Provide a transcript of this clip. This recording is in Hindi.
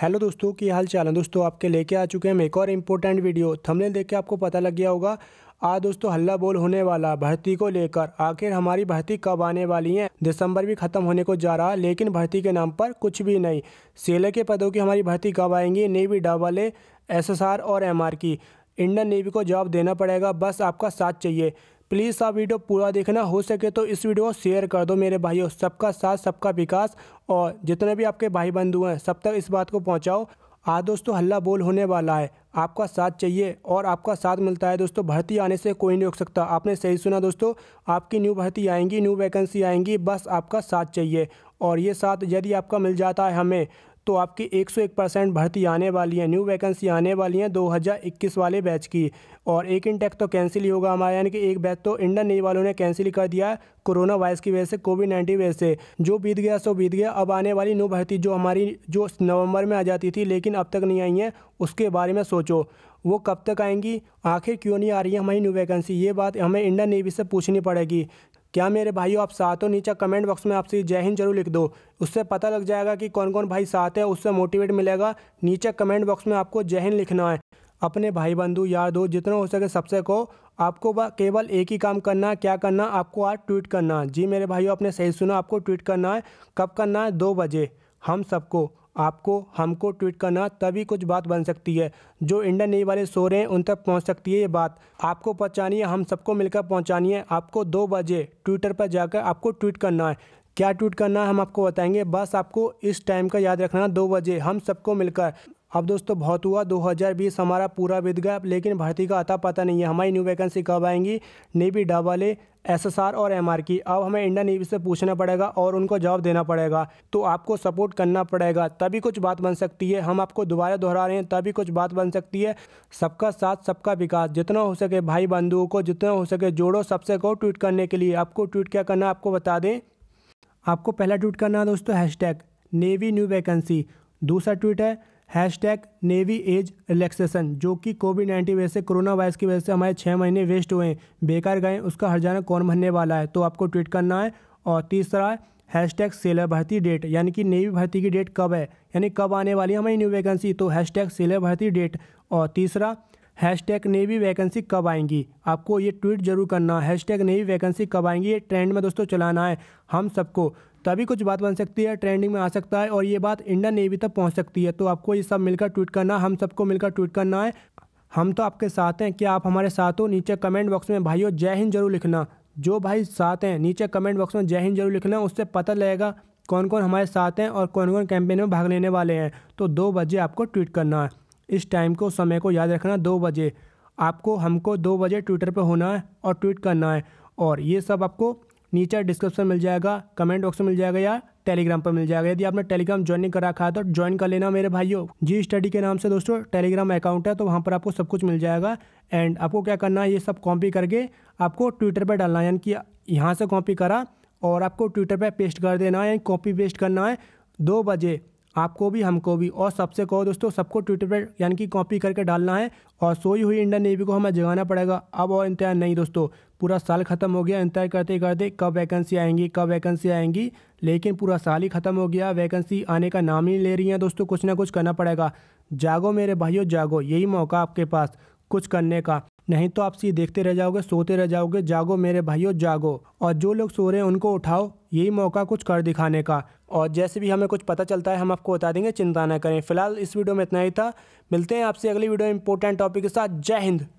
हेलो दोस्तों की हाल चाल है दोस्तों आपके लेके आ चुके हैं एक और इम्पोर्टेंट वीडियो थंबनेल देख के आपको पता लग गया होगा आज दोस्तों हल्ला बोल होने वाला भर्ती को लेकर आखिर हमारी भर्ती कब आने वाली है दिसंबर भी खत्म होने को जा रहा लेकिन भर्ती के नाम पर कुछ भी नहीं सेले के पदों की हमारी भर्ती कब आएंगी नेवी डबल ए एस और एम की इंडियन नेवी को जॉब देना पड़ेगा बस आपका साथ चाहिए प्लीज़ आप वीडियो पूरा देखना हो सके तो इस वीडियो को शेयर कर दो मेरे भाइयों सबका साथ सबका विकास और जितने भी आपके भाई बंधु हैं सब तक इस बात को पहुँचाओ आज हाँ दोस्तों हल्ला बोल होने वाला है आपका साथ चाहिए और आपका साथ मिलता है दोस्तों भर्ती आने से कोई नहीं रोक सकता आपने सही सुना दोस्तों आपकी न्यू भर्ती आएंगी न्यू वैकेंसी आएंगी बस आपका साथ चाहिए और ये साथ यदि आपका मिल जाता है हमें तो आपकी 101 परसेंट भर्ती आने वाली है न्यू वैकेंसी आने वाली है 2021 वाले बैच की और एक इंटेक तो कैंसिल ही होगा हमारे यानी कि एक बैच तो इंडियन नेवी वालों ने कैंसिल कर दिया है कोरोना वायरस की वजह से कोविड नाइन्टीन वजह से जो बीत गया सो बीत गया अब आने वाली न्यू भर्ती जो हमारी जो नवंबर में आ जाती थी लेकिन अब तक नहीं आई है उसके बारे में सोचो वो कब तक आएंगी आखिर क्यों नहीं आ रही है हमारी न्यू वैकेंसी ये बात हमें इंडियन नेवी से पूछनी पड़ेगी क्या मेरे भाइयों आप साथ हो नीचे कमेंट बॉक्स में आपसे जय हिंद जरूर लिख दो उससे पता लग जाएगा कि कौन कौन भाई साथ है उससे मोटिवेट मिलेगा नीचे कमेंट बॉक्स में आपको जय हिंद लिखना है अपने भाई बंधु यार दो जितना हो सके सबसे को आपको केवल एक ही काम करना है क्या करना आपको आज ट्वीट करना है जी मेरे भाइयों आपने सही सुना आपको ट्वीट करना है कब करना है दो बजे हम सबको आपको हमको ट्वीट करना तभी कुछ बात बन सकती है जो इंडियन नेवी वाले सो रहे हैं उन तक पहुंच सकती है ये बात आपको पहुंचानी है हम सबको मिलकर पहुंचानी है आपको दो बजे ट्विटर पर जाकर आपको ट्वीट करना है क्या ट्वीट करना है हम आपको बताएंगे बस आपको इस टाइम का याद रखना दो बजे हम सबको मिलकर अब दोस्तों बहुत हुआ 2020 हमारा पूरा बीत गया लेकिन भर्ती का अता पता नहीं है हमारी न्यू वैकेंसी कब आएंगी नेवी डबल ए एसएसआर और एमआर की अब हमें इंडियन नेवी से पूछना पड़ेगा और उनको जवाब देना पड़ेगा तो आपको सपोर्ट करना पड़ेगा तभी कुछ बात बन सकती है हम आपको दोबारा दोहरा रहे हैं तभी कुछ बात बन सकती है सबका साथ सबका विकास जितना हो सके भाई बंधुओं को जितना हो सके जोड़ो सबसे को ट्वीट करने के लिए आपको ट्वीट क्या करना आपको बता दें आपको पहला ट्वीट करना है दोस्तों हैश नेवी न्यू वैकेंसी दूसरा ट्वीट है hashtag navy age relaxation जो कि कोविड नाइन्टीन वजह से कोरोना वायरस की वजह से हमारे छः महीने वेस्ट हुए हैं बेकार गए उसका जाना कौन भरने वाला है तो आपको ट्वीट करना है और तीसरा हैश टैग सेलर भर्ती डेट यानी कि नेवी भर्ती की डेट कब है यानी कब आने वाली है हमारी न्यू वैकेंसी तो हैश टैग सेलर भर्ती डेट और तीसरा हैश टैग नेवी वैकेंसी कब आएंगी आपको ये ट्वीट जरूर करना हैश टैग नेवी वैकेंसी कब आएंगी ये ट्रेंड में दोस्तों चलाना है हम सबको तभी कुछ बात बन सकती है ट्रेंडिंग में आ सकता है और ये बात इंडियन नेवी तक पहुँच सकती है तो आपको ये सब मिलकर ट्वीट करना हम सबको मिलकर ट्वीट करना है हम तो आपके साथ हैं क्या आप हमारे साथ हो नीचे कमेंट बॉक्स में भाइयों जय हिंद जरूर लिखना जो भाई साथ हैं नीचे कमेंट बॉक्स में जय हिंद जरूर लिखना उससे पता लगेगा कौन कौन हमारे साथ हैं और कौन कौन कैंपेन में भाग लेने वाले हैं तो दो बजे आपको ट्वीट करना है इस टाइम को समय को याद रखना दो बजे आपको हमको दो बजे ट्विटर पर होना है और ट्वीट करना है और ये सब आपको नीचे डिस्क्रिप्शन मिल जाएगा कमेंट बॉक्स में मिल जाएगा या टेलीग्राम पर मिल जाएगा यदि आपने टेलीग्राम ज्वाइन नहीं कर रखा है तो ज्वाइन कर लेना मेरे भाइयों जी स्टडी के नाम से दोस्तों टेलीग्राम अकाउंट है तो वहाँ पर आपको सब कुछ मिल जाएगा एंड आपको क्या करना है ये सब कॉपी करके आपको ट्विटर पर डालना है यानी कि यहाँ से कॉपी करा और आपको ट्विटर पर पेस्ट कर देना है यानी कॉपी पेस्ट करना है दो बजे आपको भी हमको भी और सबसे कहो दोस्तों सबको ट्विटर पर यानी कि कॉपी करके डालना है और सोई हुई इंडियन नेवी को हमें जगाना पड़ेगा अब और इंतजार नहीं दोस्तों पूरा साल खत्म हो गया इंतजार करते करते कब वैकेंसी आएंगी कब वैकेंसी आएंगी लेकिन पूरा साल ही खत्म हो गया वैकेंसी आने का नाम ही ले रही हैं दोस्तों कुछ ना कुछ करना पड़ेगा जागो मेरे भाइयों जागो यही मौका आपके पास कुछ करने का नहीं तो आप ये देखते रह जाओगे सोते रह जाओगे जागो मेरे भाइयों जागो और जो लोग सो रहे हैं उनको उठाओ यही मौका कुछ कर दिखाने का और जैसे भी हमें कुछ पता चलता है हम आपको बता देंगे चिंता ना करें फिलहाल इस वीडियो में इतना ही था मिलते हैं आपसे अगली वीडियो इंपॉर्टेंट टॉपिक के साथ जय हिंद